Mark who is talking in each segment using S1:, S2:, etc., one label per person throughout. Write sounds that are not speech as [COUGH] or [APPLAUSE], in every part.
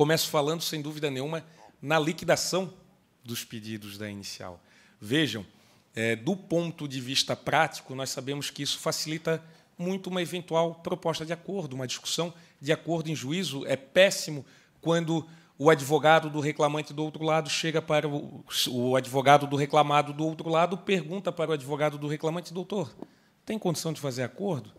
S1: Começo falando, sem dúvida nenhuma, na liquidação dos pedidos da inicial. Vejam, é, do ponto de vista prático, nós sabemos que isso facilita muito uma eventual proposta de acordo, uma discussão de acordo em juízo. É péssimo quando o advogado do reclamante do outro lado chega para o, o, advogado do reclamado do outro lado, pergunta para o advogado do reclamante, doutor, tem condição de fazer acordo?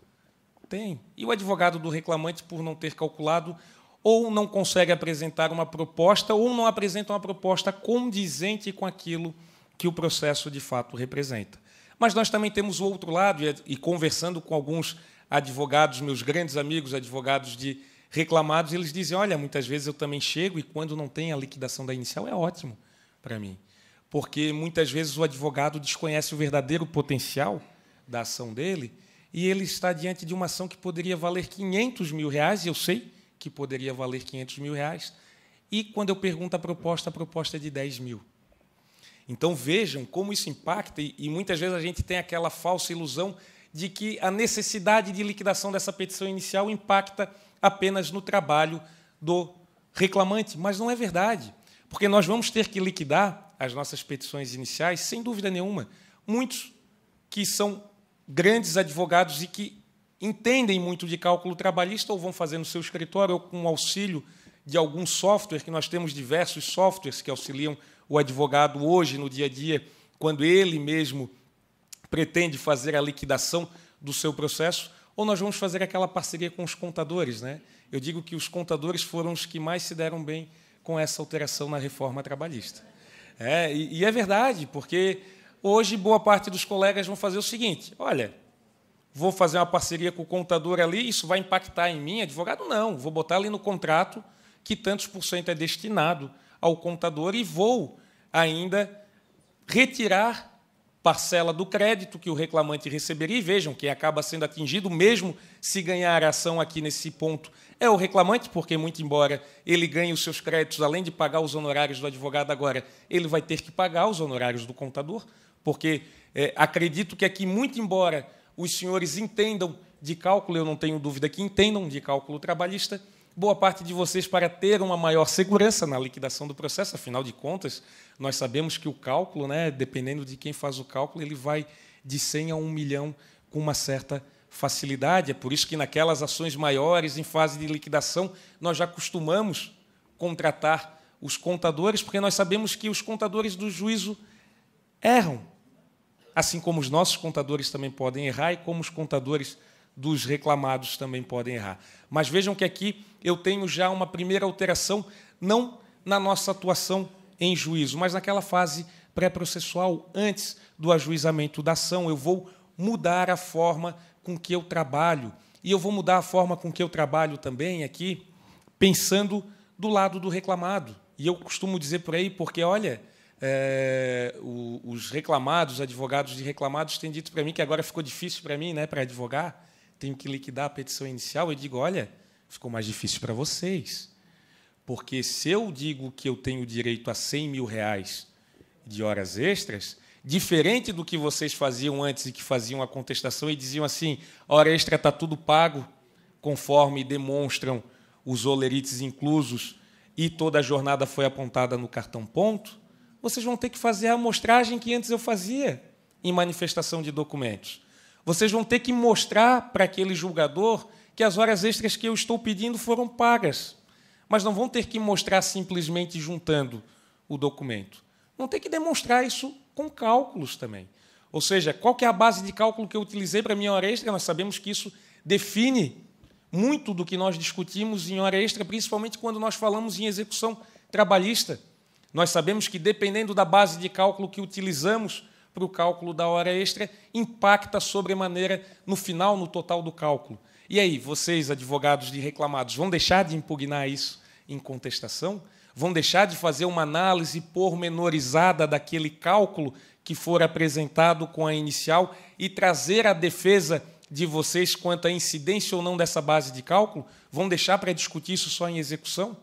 S1: Tem. E o advogado do reclamante, por não ter calculado ou não consegue apresentar uma proposta, ou não apresenta uma proposta condizente com aquilo que o processo de fato representa. Mas nós também temos o outro lado, é, e conversando com alguns advogados, meus grandes amigos advogados de reclamados, eles dizem: olha, muitas vezes eu também chego e quando não tem a liquidação da inicial é ótimo para mim, porque muitas vezes o advogado desconhece o verdadeiro potencial da ação dele e ele está diante de uma ação que poderia valer 500 mil reais, e eu sei que poderia valer 500 mil reais, e quando eu pergunto a proposta, a proposta é de 10 mil. Então vejam como isso impacta, e muitas vezes a gente tem aquela falsa ilusão de que a necessidade de liquidação dessa petição inicial impacta apenas no trabalho do reclamante, mas não é verdade, porque nós vamos ter que liquidar as nossas petições iniciais, sem dúvida nenhuma. Muitos que são grandes advogados e que entendem muito de cálculo trabalhista ou vão fazer no seu escritório ou com auxílio de algum software, que nós temos diversos softwares que auxiliam o advogado hoje, no dia a dia, quando ele mesmo pretende fazer a liquidação do seu processo, ou nós vamos fazer aquela parceria com os contadores. Né? Eu digo que os contadores foram os que mais se deram bem com essa alteração na reforma trabalhista. É, e, e é verdade, porque hoje boa parte dos colegas vão fazer o seguinte: olha, vou fazer uma parceria com o contador ali, isso vai impactar em mim? Advogado, não. Vou botar ali no contrato que tantos por cento é destinado ao contador e vou ainda retirar parcela do crédito que o reclamante receberia. E vejam, quem acaba sendo atingido, mesmo se ganhar a ação aqui nesse ponto, é o reclamante, porque, muito embora ele ganhe os seus créditos, além de pagar os honorários do advogado agora, ele vai ter que pagar os honorários do contador, porque é, acredito que aqui, muito embora os senhores entendam de cálculo, eu não tenho dúvida que entendam de cálculo trabalhista, boa parte de vocês para ter uma maior segurança na liquidação do processo, afinal de contas, nós sabemos que o cálculo, né, dependendo de quem faz o cálculo, ele vai de 100 a 1 milhão com uma certa facilidade. É por isso que naquelas ações maiores em fase de liquidação, nós já costumamos contratar os contadores, porque nós sabemos que os contadores do juízo erram assim como os nossos contadores também podem errar e como os contadores dos reclamados também podem errar. Mas vejam que aqui eu tenho já uma primeira alteração, não na nossa atuação em juízo, mas naquela fase pré-processual, antes do ajuizamento da ação, eu vou mudar a forma com que eu trabalho. E eu vou mudar a forma com que eu trabalho também aqui, pensando do lado do reclamado. E eu costumo dizer por aí, porque olha, é, o, os reclamados, advogados de reclamados, têm dito para mim que agora ficou difícil para mim, né, para advogar, tenho que liquidar a petição inicial. Eu digo, olha, ficou mais difícil para vocês. Porque se eu digo que eu tenho direito a 100 mil reais de horas extras, diferente do que vocês faziam antes e que faziam a contestação e diziam assim: hora extra está tudo pago, conforme demonstram os olerites inclusos, e toda a jornada foi apontada no cartão ponto vocês vão ter que fazer a amostragem que antes eu fazia em manifestação de documentos. Vocês vão ter que mostrar para aquele julgador que as horas extras que eu estou pedindo foram pagas. Mas não vão ter que mostrar simplesmente juntando o documento. Vão ter que demonstrar isso com cálculos também. Ou seja, qual que é a base de cálculo que eu utilizei para a minha hora extra? Nós sabemos que isso define muito do que nós discutimos em hora extra, principalmente quando nós falamos em execução trabalhista. Nós sabemos que, dependendo da base de cálculo que utilizamos para o cálculo da hora extra, impacta sobremaneira no final, no total do cálculo. E aí, vocês, advogados de reclamados, vão deixar de impugnar isso em contestação? Vão deixar de fazer uma análise pormenorizada daquele cálculo que for apresentado com a inicial e trazer a defesa de vocês quanto à incidência ou não dessa base de cálculo? Vão deixar para discutir isso só em execução?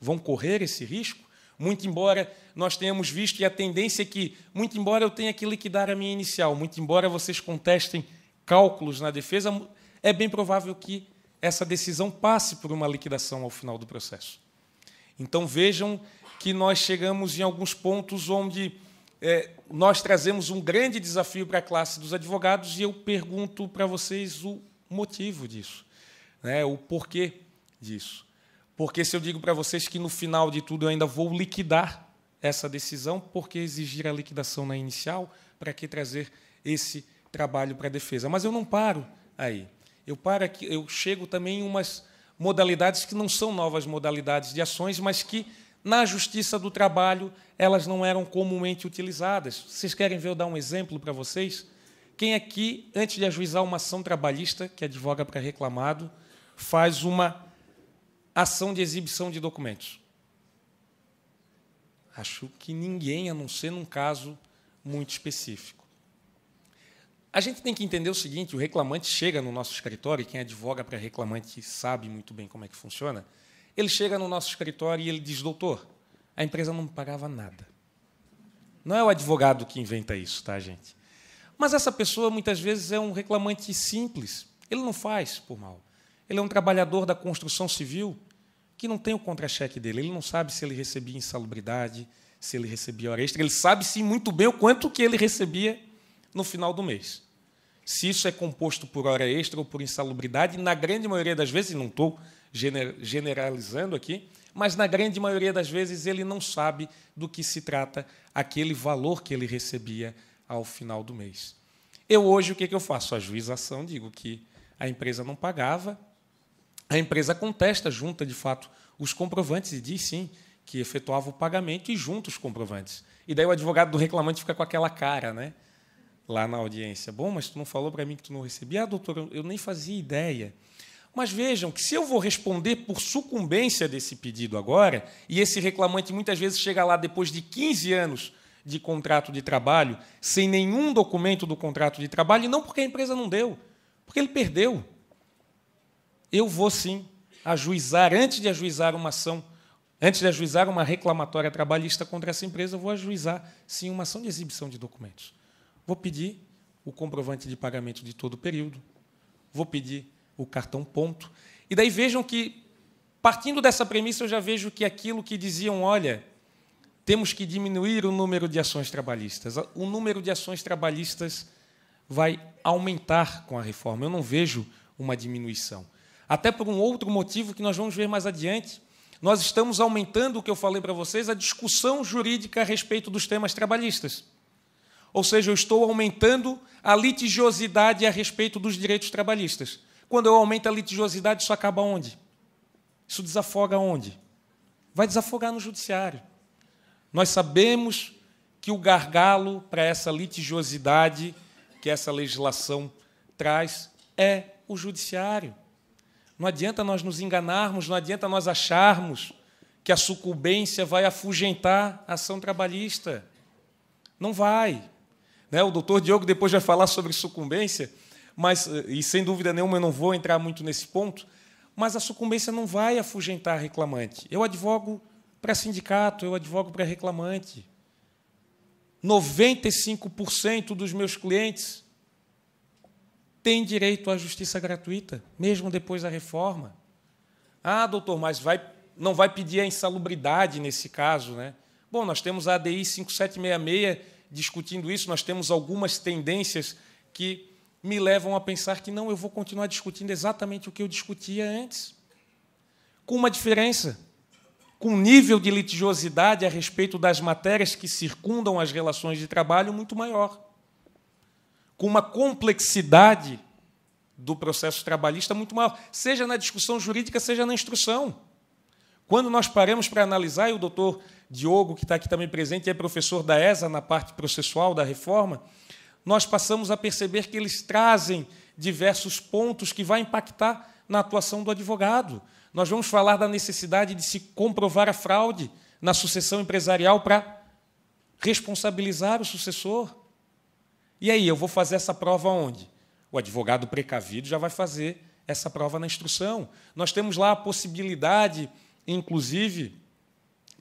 S1: Vão correr esse risco? Muito embora nós tenhamos visto e a tendência é que, muito embora eu tenha que liquidar a minha inicial, muito embora vocês contestem cálculos na defesa, é bem provável que essa decisão passe por uma liquidação ao final do processo. Então vejam que nós chegamos em alguns pontos onde é, nós trazemos um grande desafio para a classe dos advogados e eu pergunto para vocês o motivo disso, né, o porquê disso. Porque se eu digo para vocês que no final de tudo eu ainda vou liquidar essa decisão, por que exigir a liquidação na inicial? Para que trazer esse trabalho para a defesa? Mas eu não paro aí. Eu paro aqui, eu chego também em umas modalidades que não são novas modalidades de ações, mas que na justiça do trabalho elas não eram comumente utilizadas. Vocês querem ver eu dar um exemplo para vocês? Quem aqui, antes de ajuizar uma ação trabalhista que advoga para reclamado, faz uma ação de exibição de documentos? Acho que ninguém, a não ser num caso muito específico. A gente tem que entender o seguinte: o reclamante chega no nosso escritório, e quem advoga para reclamante sabe muito bem como é que funciona. Ele chega no nosso escritório e ele diz: doutor, a empresa não me pagava nada. Não é o advogado que inventa isso, tá, gente? Mas essa pessoa muitas vezes é um reclamante simples. Ele não faz por mal. Ele é um trabalhador da construção civil que não tem o contra-cheque dele. Ele não sabe se ele recebia insalubridade, se ele recebia hora extra. Ele sabe sim muito bem o quanto que ele recebia no final do mês. Se isso é composto por hora extra ou por insalubridade, na grande maioria das vezes, não estou generalizando aqui, mas na grande maioria das vezes ele não sabe do que se trata aquele valor que ele recebia ao final do mês. Eu hoje o que, eu faço? a ação, digo que a empresa não pagava, a empresa contesta, junta de fato os comprovantes e diz sim que efetuava o pagamento e junta os comprovantes. E daí o advogado do reclamante fica com aquela cara, né? Lá na audiência. Bom, mas tu não falou para mim que tu não recebia? Ah, doutor, eu nem fazia ideia. Mas vejam que se eu vou responder por sucumbência desse pedido agora, e esse reclamante muitas vezes chega lá depois de 15 anos de contrato de trabalho, sem nenhum documento do contrato de trabalho, e não porque a empresa não deu, porque ele perdeu eu vou sim ajuizar, antes de ajuizar uma ação, antes de ajuizar uma reclamatória trabalhista contra essa empresa, eu vou ajuizar sim uma ação de exibição de documentos. Vou pedir o comprovante de pagamento de todo o período, vou pedir o cartão ponto. E daí vejam que, partindo dessa premissa, eu já vejo que aquilo que diziam, olha, temos que diminuir o número de ações trabalhistas. O número de ações trabalhistas vai aumentar com a reforma. Eu não vejo uma diminuição até por um outro motivo que nós vamos ver mais adiante. Nós estamos aumentando o que eu falei para vocês, a discussão jurídica a respeito dos temas trabalhistas. Ou seja, eu estou aumentando a litigiosidade a respeito dos direitos trabalhistas. Quando eu aumento a litigiosidade, isso acaba onde? Isso desafoga onde? Vai desafogar no judiciário. Nós sabemos que o gargalo para essa litigiosidade que essa legislação traz é o judiciário. Não adianta nós nos enganarmos, não adianta nós acharmos que a sucumbência vai afugentar a ação trabalhista. Não vai. Né, o doutor Diogo depois vai falar sobre sucumbência, mas, eh, e sem dúvida nenhuma eu não vou entrar muito nesse ponto, mas a sucumbência não vai afugentar reclamante. Eu advogo para sindicato, eu advogo para reclamante. 95% dos meus clientes tem direito à justiça gratuita, mesmo depois da reforma. Ah, doutor, mas vai, não vai pedir a insalubridade nesse caso, né? Bom, nós temos a ADI 5766 discutindo isso, nós temos algumas tendências que me levam a pensar que não, eu vou continuar discutindo exatamente o que eu discutia antes. Com uma diferença, com um nível de litigiosidade a respeito das matérias que circundam as relações de trabalho muito maior com uma complexidade do processo trabalhista muito maior, seja na discussão jurídica, seja na instrução. Quando nós paramos para analisar, e o doutor Diogo, que está aqui também presente, é professor da ESA na parte processual da reforma, nós passamos a perceber que eles trazem diversos pontos que vai impactar na atuação do advogado. Nós vamos falar da necessidade de se comprovar a fraude na sucessão empresarial para responsabilizar o sucessor. E aí, eu vou fazer essa prova onde? O advogado precavido já vai fazer essa prova na instrução. Nós temos lá a possibilidade, inclusive,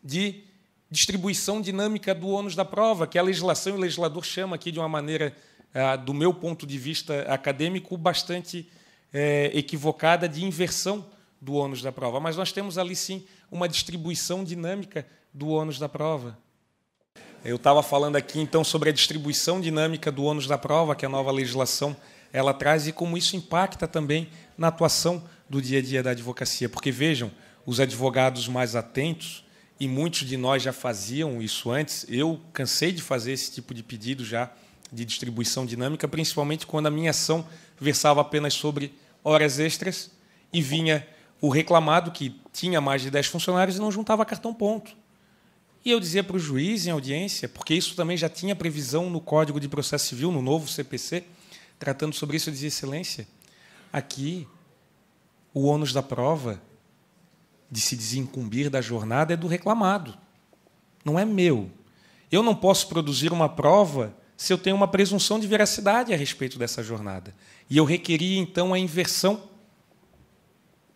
S1: de distribuição dinâmica do ônus da prova, que a legislação e o legislador chama aqui de uma maneira, ah, do meu ponto de vista acadêmico, bastante eh, equivocada de inversão do ônus da prova. Mas nós temos ali sim uma distribuição dinâmica do ônus da prova. Eu estava falando aqui então sobre a distribuição dinâmica do ônus da prova que a nova legislação ela traz e como isso impacta também na atuação do dia a dia da advocacia, porque vejam, os advogados mais atentos e muitos de nós já faziam isso antes. Eu cansei de fazer esse tipo de pedido já de distribuição dinâmica, principalmente quando a minha ação versava apenas sobre horas extras e vinha o reclamado que tinha mais de 10 funcionários e não juntava cartão ponto. E eu dizia para o juiz em audiência, porque isso também já tinha previsão no Código de Processo Civil, no novo CPC, tratando sobre isso, eu dizia, Excelência, aqui o ônus da prova de se desincumbir da jornada é do reclamado, não é meu. Eu não posso produzir uma prova se eu tenho uma presunção de veracidade a respeito dessa jornada. E eu requeria, então, a inversão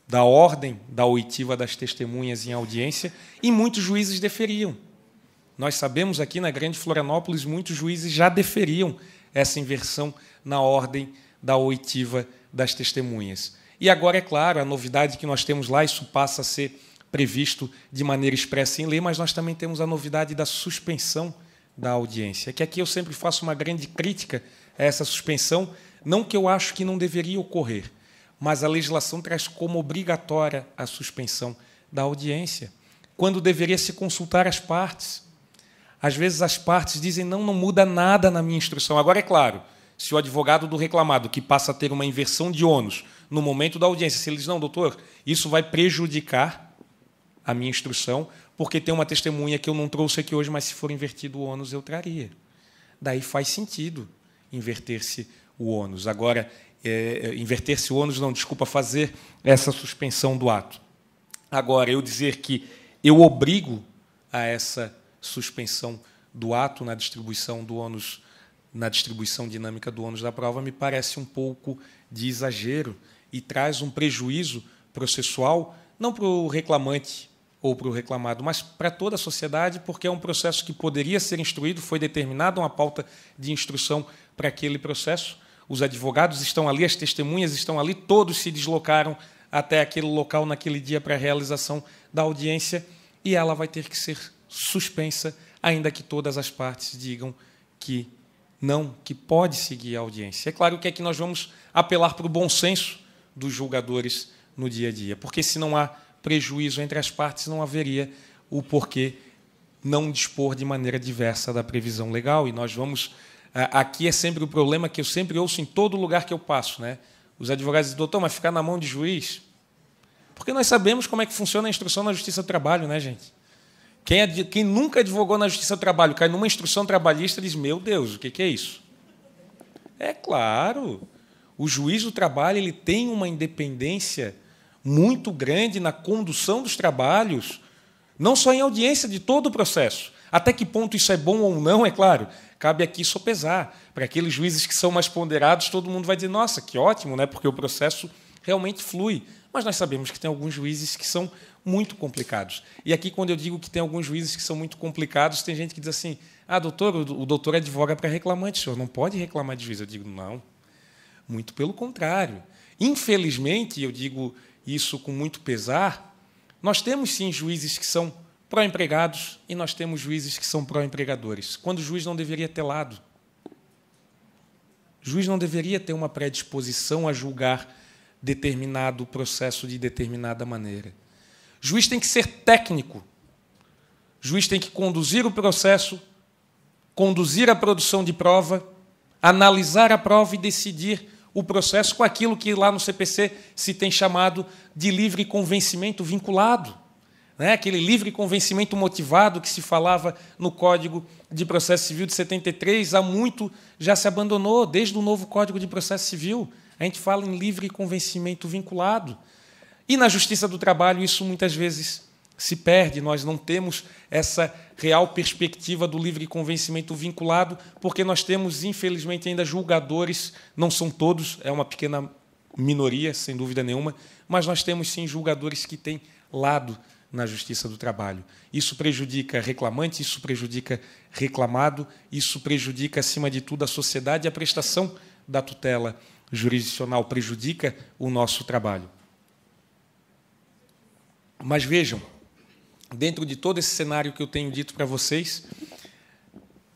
S1: da ordem da oitiva das testemunhas em audiência e muitos juízes deferiam. Nós sabemos aqui na Grande Florianópolis, muitos juízes já deferiam essa inversão na ordem da oitiva das testemunhas. E agora, é claro, a novidade que nós temos lá, isso passa a ser previsto de maneira expressa em lei, mas nós também temos a novidade da suspensão da audiência. Que aqui eu sempre faço uma grande crítica a essa suspensão, não que eu acho que não deveria ocorrer, mas a legislação traz como obrigatória a suspensão da audiência, quando deveria se consultar as partes. Às vezes as partes dizem: não, não muda nada na minha instrução. Agora, é claro, se o advogado do reclamado, que passa a ter uma inversão de ônus no momento da audiência, se ele diz: não, doutor, isso vai prejudicar a minha instrução, porque tem uma testemunha que eu não trouxe aqui hoje, mas se for invertido o ônus, eu traria. Daí faz sentido inverter-se o ônus. Agora, é, é, inverter-se o ônus não desculpa fazer essa suspensão do ato. Agora, eu dizer que eu obrigo a essa suspensão do ato na distribuição do ônus, na distribuição dinâmica do ônus da prova, me parece um pouco de exagero e traz um prejuízo processual, não para o reclamante ou para o reclamado, mas para toda a sociedade, porque é um processo que poderia ser instruído, foi determinada uma pauta de instrução para aquele processo, os advogados estão ali, as testemunhas estão ali, todos se deslocaram até aquele local naquele dia para a realização da audiência e ela vai ter que ser suspensa, ainda que todas as partes digam que não, que pode seguir a audiência. É claro que é que nós vamos apelar para o bom senso dos julgadores no dia a dia, porque se não há prejuízo entre as partes, não haveria o porquê não dispor de maneira diversa da previsão legal, e nós vamos ah, aqui é sempre o problema que eu sempre ouço em todo lugar que eu passo. Né? Os advogados dizem, doutor, mas ficar na mão de juiz? Porque nós sabemos como é que funciona a instrução na Justiça do Trabalho, né, gente? Quem, ad... Quem nunca advogou na Justiça do Trabalho cai numa instrução trabalhista e diz, meu Deus, o que é isso? É claro. O juiz do trabalho ele tem uma independência muito grande na condução dos trabalhos, não só em audiência de todo o processo. Até que ponto isso é bom ou não, é claro cabe aqui sopesar. Para aqueles juízes que são mais ponderados, todo mundo vai dizer: nossa, que ótimo, né? porque o processo realmente flui. Mas nós sabemos que tem alguns juízes que são muito complicados. E aqui, quando eu digo que tem alguns juízes que são muito complicados, tem gente que diz assim: ah, doutor, o doutor advoga para reclamante, o senhor não pode reclamar de juiz. Eu digo: não. Muito pelo contrário. Infelizmente, eu digo isso com muito pesar, nós temos sim juízes que são pró-empregados e nós temos juízes que são pró-empregadores. Quando o juiz não deveria ter lado. O juiz não deveria ter uma predisposição a julgar determinado processo de determinada maneira. O juiz tem que ser técnico. O juiz tem que conduzir o processo, conduzir a produção de prova, analisar a prova e decidir o processo com aquilo que lá no CPC se tem chamado de livre convencimento vinculado né? aquele livre convencimento motivado que se falava no Código de Processo Civil de 73, há muito já se abandonou, desde o novo Código de Processo Civil. A gente fala em livre convencimento vinculado. E na Justiça do Trabalho isso muitas vezes se perde, nós não temos essa real perspectiva do livre convencimento vinculado, porque nós temos, infelizmente, ainda julgadores, não são todos, é uma pequena minoria, sem dúvida nenhuma, mas nós temos sim julgadores que têm lado na Justiça do Trabalho. Isso prejudica reclamante, isso prejudica reclamado, isso prejudica, acima de tudo, a sociedade e a prestação da tutela jurisdicional, prejudica o nosso trabalho. Mas vejam, dentro de todo esse cenário que eu tenho dito para vocês,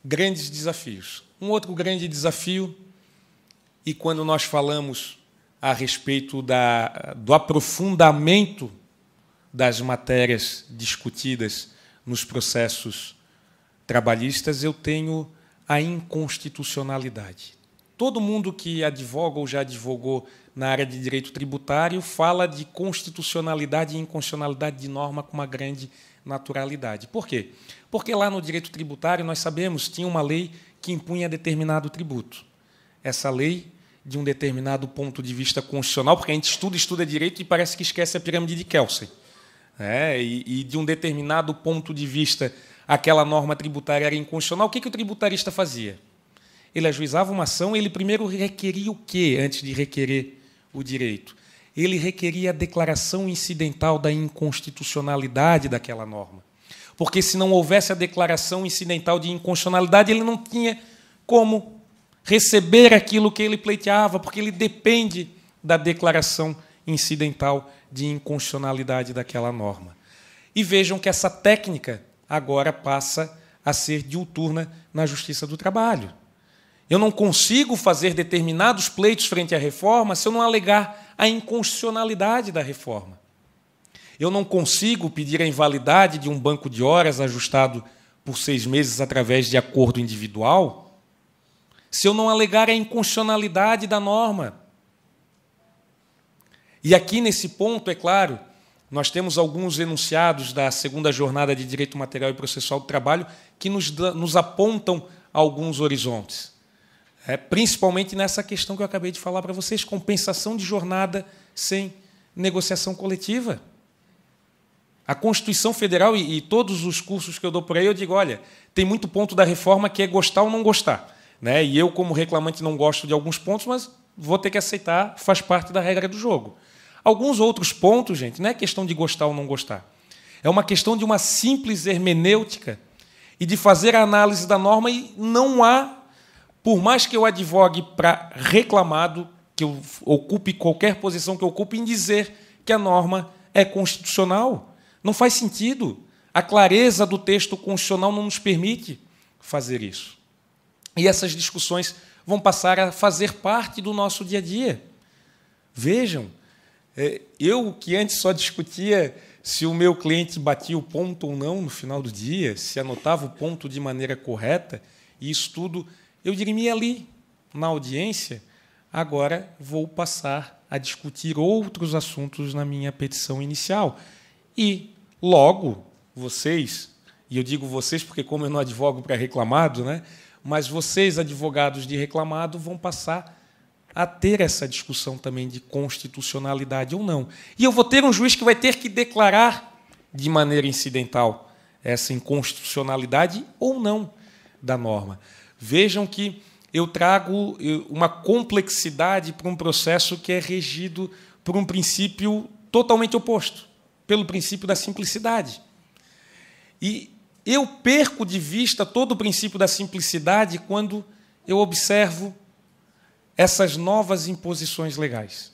S1: grandes desafios. Um outro grande desafio, e quando nós falamos a respeito da, do aprofundamento das matérias discutidas nos processos trabalhistas, eu tenho a inconstitucionalidade. Todo mundo que advoga ou já advogou na área de direito tributário fala de constitucionalidade e inconstitucionalidade de norma com uma grande naturalidade. Por quê? Porque lá no direito tributário nós sabemos tinha uma lei que impunha determinado tributo. Essa lei de um determinado ponto de vista constitucional, porque a gente estuda, estuda direito e parece que esquece a pirâmide de Kelsen né? e, e de um determinado ponto de vista aquela norma tributária era inconstitucional, o que, que o tributarista fazia? Ele ajuizava uma ação, ele primeiro requeria o quê antes de requerer o direito? Ele requeria a declaração incidental da inconstitucionalidade daquela norma. Porque se não houvesse a declaração incidental de inconstitucionalidade, ele não tinha como receber aquilo que ele pleiteava, porque ele depende da declaração incidental de inconstitucionalidade daquela norma. E vejam que essa técnica agora passa a ser diuturna na Justiça do Trabalho. Eu não consigo fazer determinados pleitos frente à reforma se eu não alegar a inconstitucionalidade da reforma. Eu não consigo pedir a invalidade de um banco de horas ajustado por seis meses através de acordo individual se eu não alegar a inconstitucionalidade da norma. E aqui nesse ponto, é claro, nós temos alguns enunciados da segunda jornada de Direito Material e Processual do Trabalho que nos, nos apontam alguns horizontes. É, principalmente nessa questão que eu acabei de falar para vocês, compensação de jornada sem negociação coletiva. A Constituição Federal e, e, todos os cursos que eu dou por aí, eu digo, olha, tem muito ponto da reforma que é gostar ou não gostar. Né? E eu, como reclamante, não gosto de alguns pontos, mas vou ter que aceitar, faz parte da regra do jogo. Alguns outros pontos, gente, não é questão de gostar ou não gostar. É uma questão de uma simples hermenêutica e de fazer a análise da norma e não há, por mais que eu advogue para reclamado, que eu ocupe qualquer posição que eu ocupe, em dizer que a norma é constitucional. Não faz sentido. A clareza do texto constitucional não nos permite fazer isso. E essas discussões vão passar a fazer parte do nosso dia a dia. Vejam, é, eu que antes só discutia se o meu cliente batia o ponto ou não no final do dia, se anotava o ponto de maneira correta, e isso tudo eu dirimia ali, na audiência. Agora vou passar a discutir outros assuntos na minha petição inicial. E logo vocês, e eu digo vocês porque como eu não advogo para reclamado, né? Mas vocês advogados de reclamado vão passar a ter essa discussão também de constitucionalidade ou não. E eu vou ter um juiz que vai ter que declarar de maneira incidental essa inconstitucionalidade ou não da norma. Vejam que eu trago uma complexidade para um processo que é regido por um princípio totalmente oposto, pelo princípio da simplicidade. E eu perco de vista todo o princípio da simplicidade quando eu observo essas novas imposições legais.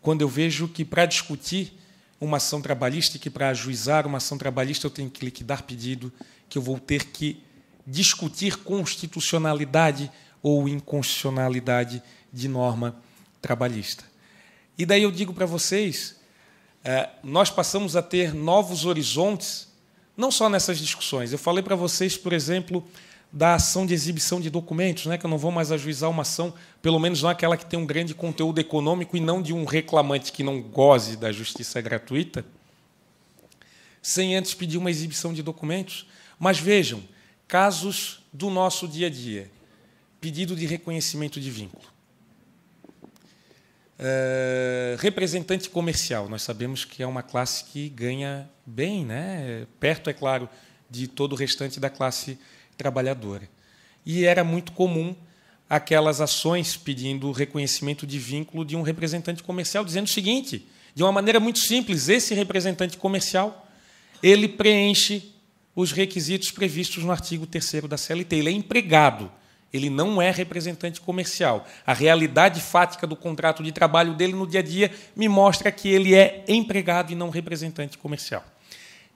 S1: Quando eu vejo que para discutir uma ação trabalhista e que para ajuizar uma ação trabalhista eu tenho que liquidar pedido, que eu vou ter que discutir constitucionalidade ou inconstitucionalidade de norma trabalhista. E daí eu digo para vocês, é, nós passamos a ter novos horizontes, não só nessas discussões. Eu falei para vocês, por exemplo, da ação de exibição de documentos, né, que eu não vou mais ajuizar uma ação, pelo menos não aquela que tem um grande conteúdo econômico e não de um reclamante que não goze da justiça gratuita, sem antes pedir uma exibição de documentos. Mas vejam, casos do nosso dia a dia: pedido de reconhecimento de vínculo. Eh, representante comercial, nós sabemos que é uma classe que ganha bem, né? perto, é claro, de todo o restante da classe comercial trabalhadora. E era muito comum aquelas ações pedindo o reconhecimento de vínculo de um representante comercial, dizendo o seguinte, de uma maneira muito simples, esse representante comercial, ele preenche os requisitos previstos no artigo 3 da CLT, ele é empregado, ele não é representante comercial. A realidade fática do contrato de trabalho dele no dia a dia me mostra que ele é empregado e não representante comercial.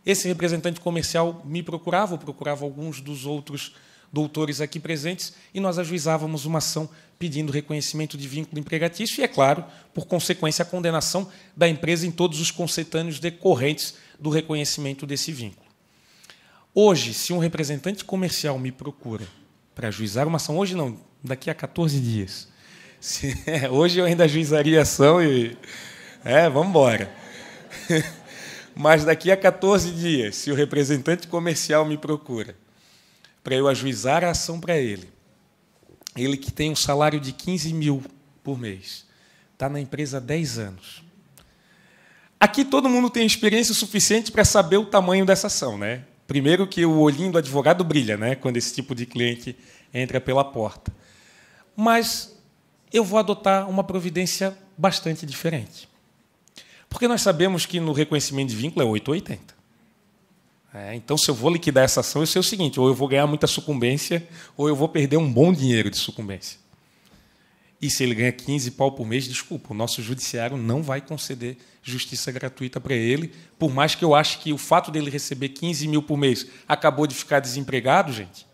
S1: Esse representante comercial me procurava, ou procurava alguns dos outros doutores aqui presentes, e nós ajuizávamos uma ação pedindo reconhecimento de vínculo empregatício e, é claro, por consequência, a condenação da empresa em todos os concetâneos decorrentes do reconhecimento desse vínculo. Hoje, se um representante comercial me procura para ajuizar uma ação, hoje não, daqui a 14 dias. Se, é, [LAUGHS] hoje eu ainda ajuizaria a ação e. É, vamos embora. [LAUGHS] mas daqui a 14 dias, se o representante comercial me procura para eu ajuizar a ação para ele, ele que tem um salário de 15 mil por mês, está na empresa há 10 anos. Aqui todo mundo tem experiência suficiente para saber o tamanho dessa ação, né? Primeiro que o olhinho do advogado brilha, né, quando esse tipo de cliente entra pela porta. Mas eu vou adotar uma providência bastante diferente. Porque nós sabemos que no reconhecimento de vínculo é 880. É, então, se eu vou liquidar essa ação, eu sei o seguinte: ou eu vou ganhar muita sucumbência, ou eu vou perder um bom dinheiro de sucumbência. E se ele ganha 15 pau por mês, desculpa, o nosso judiciário não vai conceder justiça gratuita para ele, por mais que eu ache que o fato dele receber 15 mil por mês acabou de ficar desempregado, gente,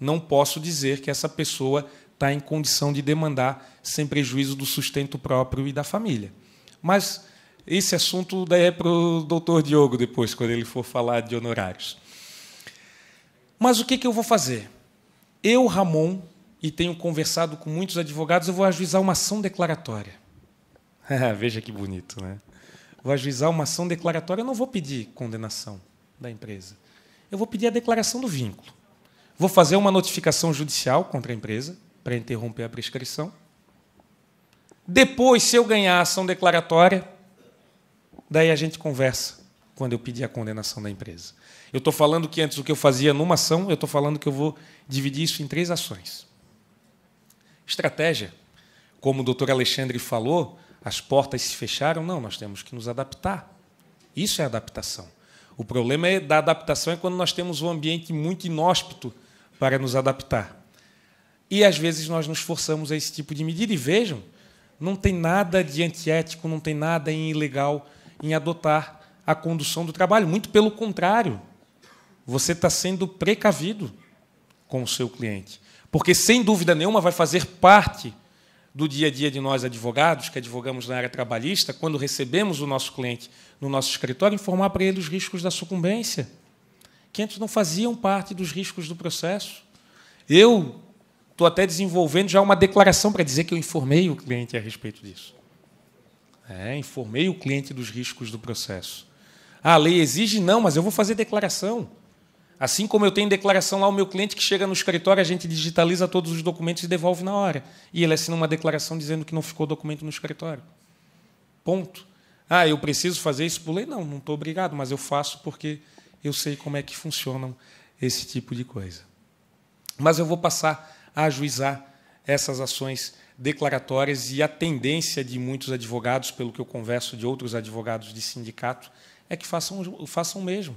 S1: não posso dizer que essa pessoa está em condição de demandar sem prejuízo do sustento próprio e da família. Mas esse assunto daí é para o doutor Diogo depois, quando ele for falar de honorários. Mas o que, que eu vou fazer? Eu, Ramon, e tenho conversado com muitos advogados, eu vou ajuizar uma ação declaratória. [LAUGHS] Veja que bonito, né? Vou ajuizar uma ação declaratória, eu não vou pedir condenação da empresa. Eu vou pedir a declaração do vínculo. Vou fazer uma notificação judicial contra a empresa para interromper a prescrição. Depois, se eu ganhar a ação declaratória, Daí a gente conversa quando eu pedir a condenação da empresa. Eu estou falando que antes o que eu fazia numa ação, eu estou falando que eu vou dividir isso em três ações. Estratégia. Como o doutor Alexandre falou, as portas se fecharam. Não, nós temos que nos adaptar. Isso é adaptação. O problema é, da adaptação é quando nós temos um ambiente muito inóspito para nos adaptar. E às vezes nós nos forçamos a esse tipo de medida. E vejam, não tem nada de antiético, não tem nada em ilegal em adotar a condução do trabalho. Muito pelo contrário, você está sendo precavido com o seu cliente. Porque, sem dúvida nenhuma, vai fazer parte do dia a dia de nós advogados, que advogamos na área trabalhista, quando recebemos o nosso cliente no nosso escritório, informar para ele os riscos da sucumbência, que antes não faziam parte dos riscos do processo. Eu estou até desenvolvendo já uma declaração para dizer que eu informei o cliente a respeito disso. É, informei o cliente dos riscos do processo. Ah, a lei exige? Não, mas eu vou fazer declaração. Assim como eu tenho declaração lá, o meu cliente que chega no escritório, a gente digitaliza todos os documentos e devolve na hora. E ele assina uma declaração dizendo que não ficou documento no escritório. Ponto. Ah, eu preciso fazer isso por lei? Não, não estou obrigado, mas eu faço porque eu sei como é que funcionam esse tipo de coisa. Mas eu vou passar a ajuizar essas ações declaratórias e a tendência de muitos advogados, pelo que eu converso de outros advogados de sindicato, é que façam, façam mesmo.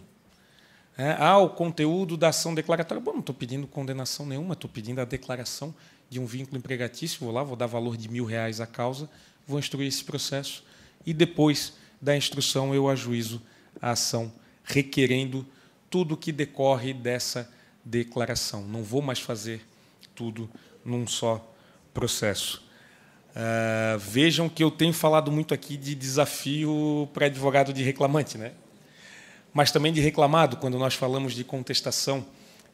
S1: É, ah, o conteúdo da ação declaratória. Bom, não estou pedindo condenação nenhuma, estou pedindo a declaração de um vínculo empregatício. Vou lá, vou dar valor de mil reais à causa, vou instruir esse processo e depois da instrução eu ajuizo a ação requerendo tudo que decorre dessa declaração. Não vou mais fazer tudo num só processo. Uh, vejam que eu tenho falado muito aqui de desafio para advogado de reclamante, né? mas também de reclamado, quando nós falamos de contestação.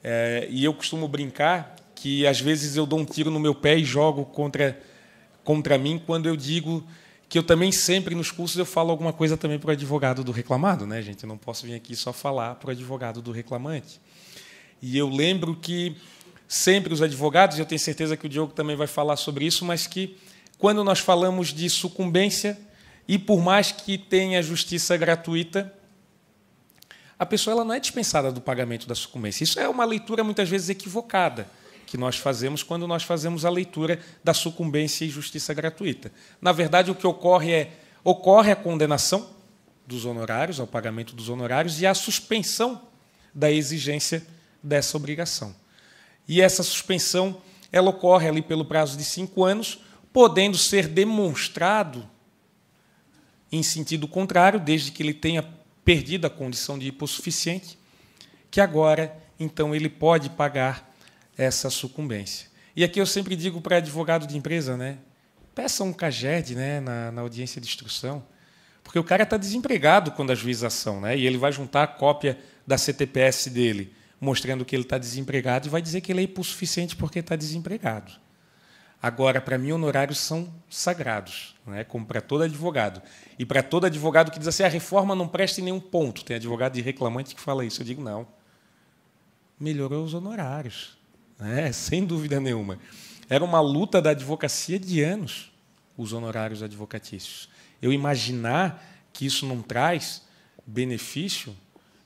S1: É, e eu costumo brincar que, às vezes, eu dou um tiro no meu pé e jogo contra, contra mim quando eu digo que eu também sempre, nos cursos, eu falo alguma coisa também para o advogado do reclamado. Né, gente? Eu não posso vir aqui só falar para o advogado do reclamante. E eu lembro que sempre os advogados, e eu tenho certeza que o Diogo também vai falar sobre isso, mas que quando nós falamos de sucumbência, e por mais que tenha justiça gratuita, a pessoa ela não é dispensada do pagamento da sucumbência. Isso é uma leitura muitas vezes equivocada que nós fazemos quando nós fazemos a leitura da sucumbência e justiça gratuita. Na verdade, o que ocorre é ocorre a condenação dos honorários, ao pagamento dos honorários e a suspensão da exigência dessa obrigação e essa suspensão ela ocorre ali pelo prazo de cinco anos, podendo ser demonstrado em sentido contrário, desde que ele tenha perdido a condição de hipossuficiente, que agora então ele pode pagar essa sucumbência. E aqui eu sempre digo para advogado de empresa, né? Peça um CAGED né, na, na audiência de instrução, porque o cara está desempregado quando a juização, né? E ele vai juntar a cópia da CTPS dele mostrando que ele está desempregado, e vai dizer que ele é hipossuficiente porque está desempregado. Agora, para mim, honorários são sagrados, né? como para todo advogado. E para todo advogado que diz assim, a reforma não presta em nenhum ponto. Tem advogado de reclamante que fala isso. Eu digo, não. Melhorou os honorários, né? [LAUGHS] sem dúvida nenhuma. Era uma luta da advocacia de anos, os honorários advocatícios. Eu imaginar que isso não traz benefício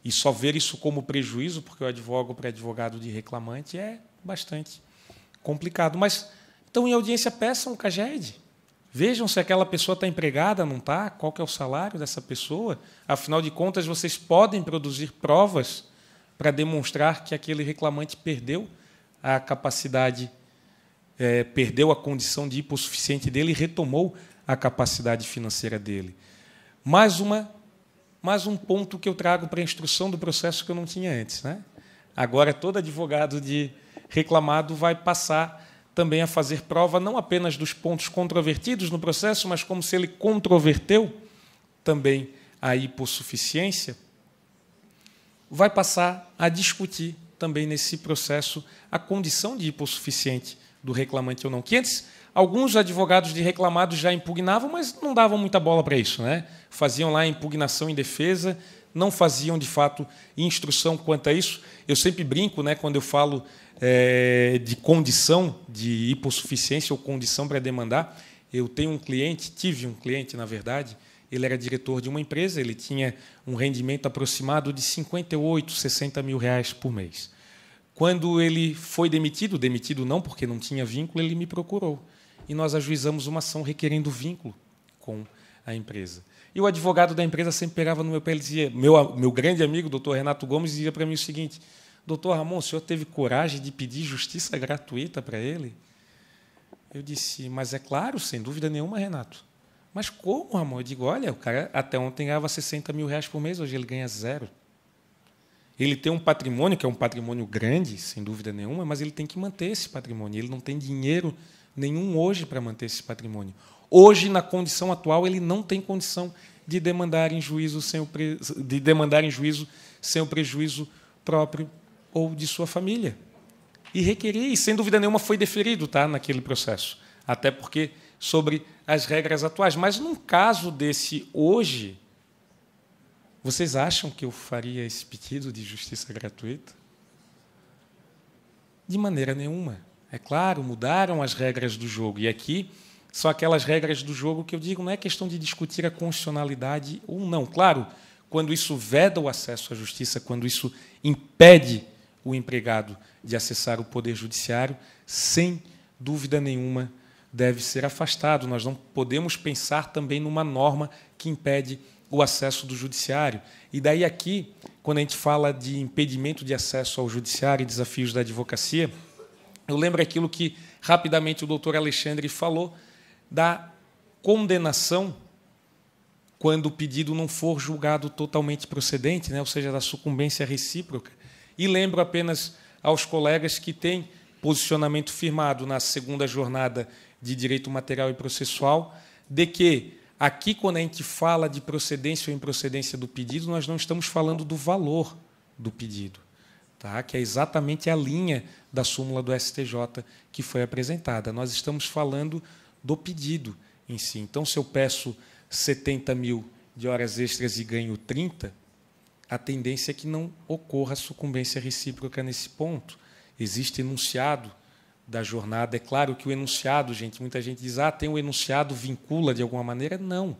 S1: e só ver isso como prejuízo, porque eu advogo para advogado de reclamante, é bastante complicado. Mas, então, em audiência, peçam o CAGED. Vejam se aquela pessoa está empregada, não está, qual é o salário dessa pessoa. Afinal de contas, vocês podem produzir provas para demonstrar que aquele reclamante perdeu a capacidade, é, perdeu a condição de hipossuficiente dele e retomou a capacidade financeira dele. Mais uma mais um ponto que eu trago para a instrução do processo que eu não tinha antes. Né? Agora, todo advogado de reclamado vai passar também a fazer prova não apenas dos pontos controvertidos no processo, mas como se ele controverteu também a hipossuficiência, vai passar a discutir também nesse processo a condição de hipossuficiente do reclamante ou não. Que antes Alguns advogados de reclamados já impugnavam, mas não davam muita bola para isso. Né? Faziam lá impugnação em defesa, não faziam, de fato, instrução quanto a isso. Eu sempre brinco né, quando eu falo é, de condição de hipossuficiência ou condição para demandar. Eu tenho um cliente, tive um cliente, na verdade, ele era diretor de uma empresa, ele tinha um rendimento aproximado de 58, 60 mil reais por mês. Quando ele foi demitido, demitido não porque não tinha vínculo, ele me procurou e nós ajuizamos uma ação requerendo vínculo com a empresa. E o advogado da empresa sempre pegava no meu pé e dizia, meu, meu grande amigo, doutor Renato Gomes, dizia para mim o seguinte, doutor Ramon, o senhor teve coragem de pedir justiça gratuita para ele? Eu disse, mas é claro, sem dúvida nenhuma, Renato. Mas como, Ramon? Eu digo, olha, o cara até ontem ganhava 60 mil reais por mês, hoje ele ganha zero. Ele tem um patrimônio, que é um patrimônio grande, sem dúvida nenhuma, mas ele tem que manter esse patrimônio. Ele não tem dinheiro nenhum hoje para manter esse patrimônio. Hoje, na condição atual, ele não tem condição de demandar em juízo sem o, pre... de demandar em juízo sem o prejuízo próprio ou de sua família. E requerer, e sem dúvida nenhuma foi deferido tá, naquele processo, até porque sobre as regras atuais. Mas num caso desse hoje, vocês acham que eu faria esse pedido de justiça gratuita? De maneira nenhuma. É claro, mudaram as regras do jogo. E aqui são aquelas regras do jogo que eu digo, não é questão de discutir a constitucionalidade ou não. Claro, quando isso veda o acesso à justiça, quando isso impede o empregado de acessar o poder judiciário, sem dúvida nenhuma deve ser afastado. Nós não podemos pensar também numa norma que impede o acesso do judiciário. E daí aqui, quando a gente fala de impedimento de acesso ao judiciário e desafios da advocacia, eu lembro aquilo que rapidamente o doutor Alexandre falou da condenação quando o pedido não for julgado totalmente procedente, né? ou seja, da sucumbência recíproca. E lembro apenas aos colegas que têm posicionamento firmado na segunda jornada de direito material e processual de que aqui quando a gente fala de procedência ou improcedência do pedido, nós não estamos falando do valor do pedido tá? que é exatamente a linha da súmula do STJ que foi apresentada. Nós estamos falando do pedido em si. Então, se eu peço 70 mil de horas extras e ganho 30, a tendência é que não ocorra sucumbência recíproca nesse ponto. Existe enunciado da jornada. É claro que o enunciado, gente, muita gente diz, ah, tem o um enunciado, vincula de alguma maneira. Não.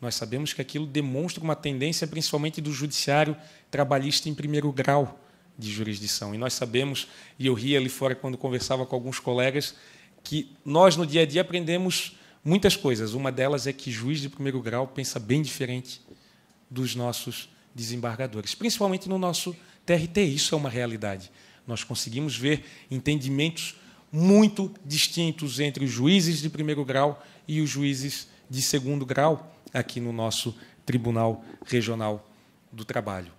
S1: Nós sabemos que aquilo demonstra uma tendência, principalmente do judiciário trabalhista em primeiro grau, de jurisdição. E nós sabemos, e eu ria ali fora quando conversava com alguns colegas, que nós no dia a dia aprendemos muitas coisas. Uma delas é que juiz de primeiro grau pensa bem diferente dos nossos desembargadores, principalmente no nosso TRT. Isso é uma realidade. Nós conseguimos ver entendimentos muito distintos entre os juízes de primeiro grau e os juízes de segundo grau aqui no nosso Tribunal Regional do Trabalho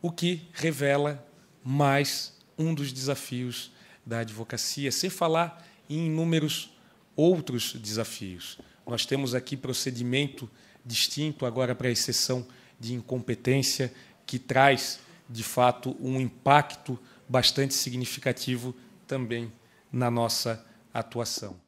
S1: o que revela mais um dos desafios da advocacia, sem falar em inúmeros outros desafios. Nós temos aqui procedimento distinto agora para a exceção de incompetência, que traz, de fato, um impacto bastante significativo também na nossa atuação.